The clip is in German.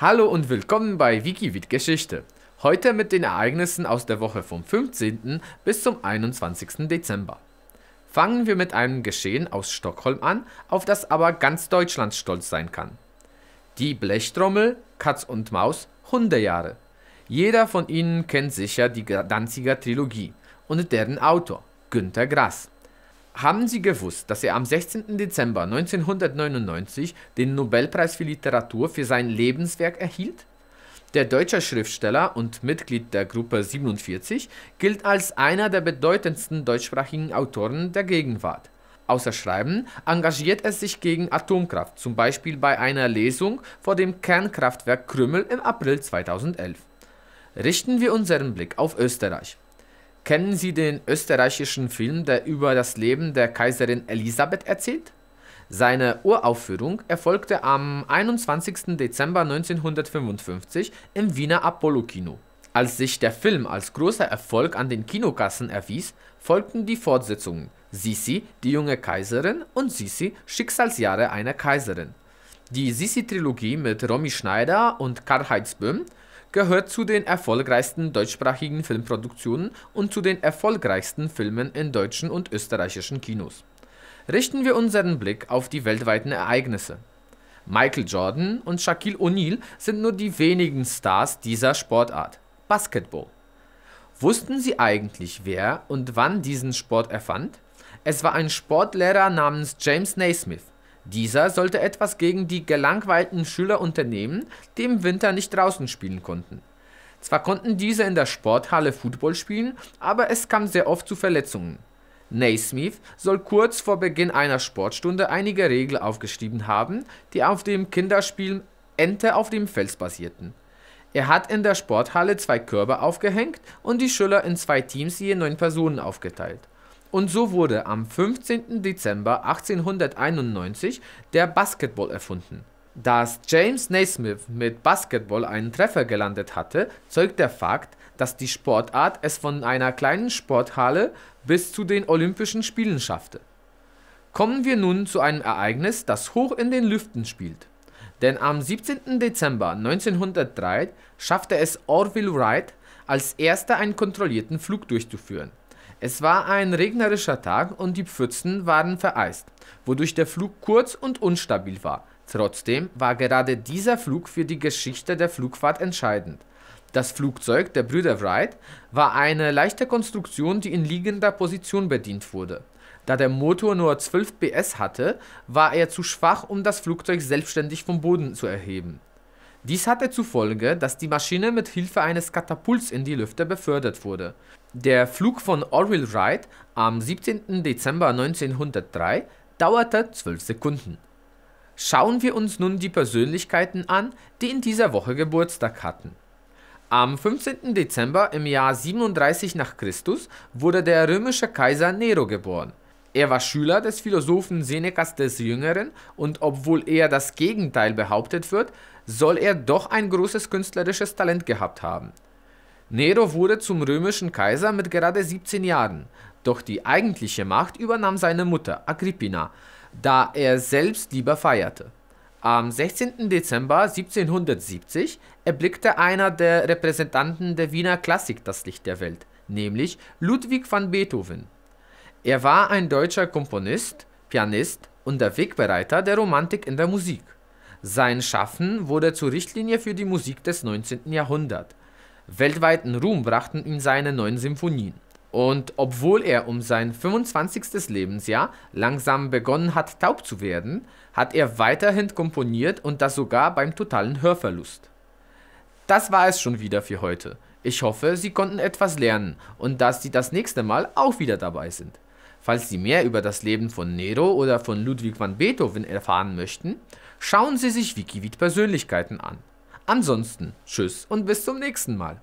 Hallo und willkommen bei WikiWid Geschichte. Heute mit den Ereignissen aus der Woche vom 15. bis zum 21. Dezember. Fangen wir mit einem Geschehen aus Stockholm an, auf das aber ganz Deutschland stolz sein kann. Die Blechtrommel, Katz und Maus, Hundejahre. Jeder von Ihnen kennt sicher die Danziger Trilogie und deren Autor, Günter Grass. Haben Sie gewusst, dass er am 16. Dezember 1999 den Nobelpreis für Literatur für sein Lebenswerk erhielt? Der deutsche Schriftsteller und Mitglied der Gruppe 47 gilt als einer der bedeutendsten deutschsprachigen Autoren der Gegenwart. Außer Schreiben engagiert er sich gegen Atomkraft, zum Beispiel bei einer Lesung vor dem Kernkraftwerk Krümmel im April 2011. Richten wir unseren Blick auf Österreich. Kennen Sie den österreichischen Film, der über das Leben der Kaiserin Elisabeth erzählt? Seine Uraufführung erfolgte am 21. Dezember 1955 im Wiener Apollo-Kino. Als sich der Film als großer Erfolg an den Kinokassen erwies, folgten die Fortsetzungen Sisi, die junge Kaiserin und Sisi, Schicksalsjahre einer Kaiserin. Die Sisi-Trilogie mit Romy Schneider und Karl-Heinz Böhm gehört zu den erfolgreichsten deutschsprachigen Filmproduktionen und zu den erfolgreichsten Filmen in deutschen und österreichischen Kinos. Richten wir unseren Blick auf die weltweiten Ereignisse. Michael Jordan und Shaquille O'Neal sind nur die wenigen Stars dieser Sportart, Basketball. Wussten Sie eigentlich, wer und wann diesen Sport erfand? Es war ein Sportlehrer namens James Naismith. Dieser sollte etwas gegen die gelangweilten Schüler unternehmen, die im Winter nicht draußen spielen konnten. Zwar konnten diese in der Sporthalle Football spielen, aber es kam sehr oft zu Verletzungen. Naismith soll kurz vor Beginn einer Sportstunde einige Regeln aufgeschrieben haben, die auf dem Kinderspiel Ente auf dem Fels basierten. Er hat in der Sporthalle zwei Körbe aufgehängt und die Schüler in zwei Teams je neun Personen aufgeteilt. Und so wurde am 15. Dezember 1891 der Basketball erfunden. Dass James Naismith mit Basketball einen Treffer gelandet hatte, zeugt der Fakt, dass die Sportart es von einer kleinen Sporthalle bis zu den Olympischen Spielen schaffte. Kommen wir nun zu einem Ereignis, das hoch in den Lüften spielt. Denn am 17. Dezember 1903 schaffte es Orville Wright als erster einen kontrollierten Flug durchzuführen. Es war ein regnerischer Tag und die Pfützen waren vereist, wodurch der Flug kurz und unstabil war. Trotzdem war gerade dieser Flug für die Geschichte der Flugfahrt entscheidend. Das Flugzeug der Brüder Wright war eine leichte Konstruktion, die in liegender Position bedient wurde. Da der Motor nur 12 PS hatte, war er zu schwach, um das Flugzeug selbstständig vom Boden zu erheben. Dies hatte zur Folge, dass die Maschine mit Hilfe eines Katapults in die Lüfte befördert wurde. Der Flug von Orville Wright am 17. Dezember 1903 dauerte 12 Sekunden. Schauen wir uns nun die Persönlichkeiten an, die in dieser Woche Geburtstag hatten. Am 15. Dezember im Jahr 37 nach Christus wurde der römische Kaiser Nero geboren. Er war Schüler des Philosophen Senecas des Jüngeren und obwohl eher das Gegenteil behauptet wird, soll er doch ein großes künstlerisches Talent gehabt haben. Nero wurde zum römischen Kaiser mit gerade 17 Jahren, doch die eigentliche Macht übernahm seine Mutter Agrippina, da er selbst lieber feierte. Am 16. Dezember 1770 erblickte einer der Repräsentanten der Wiener Klassik das Licht der Welt, nämlich Ludwig van Beethoven. Er war ein deutscher Komponist, Pianist und der Wegbereiter der Romantik in der Musik. Sein Schaffen wurde zur Richtlinie für die Musik des 19. Jahrhunderts. Weltweiten Ruhm brachten ihm seine neuen Symphonien. Und obwohl er um sein 25. Lebensjahr langsam begonnen hat, taub zu werden, hat er weiterhin komponiert und das sogar beim totalen Hörverlust. Das war es schon wieder für heute. Ich hoffe, Sie konnten etwas lernen und dass Sie das nächste Mal auch wieder dabei sind. Falls Sie mehr über das Leben von Nero oder von Ludwig van Beethoven erfahren möchten, schauen Sie sich Wikivid Persönlichkeiten an. Ansonsten, tschüss und bis zum nächsten Mal.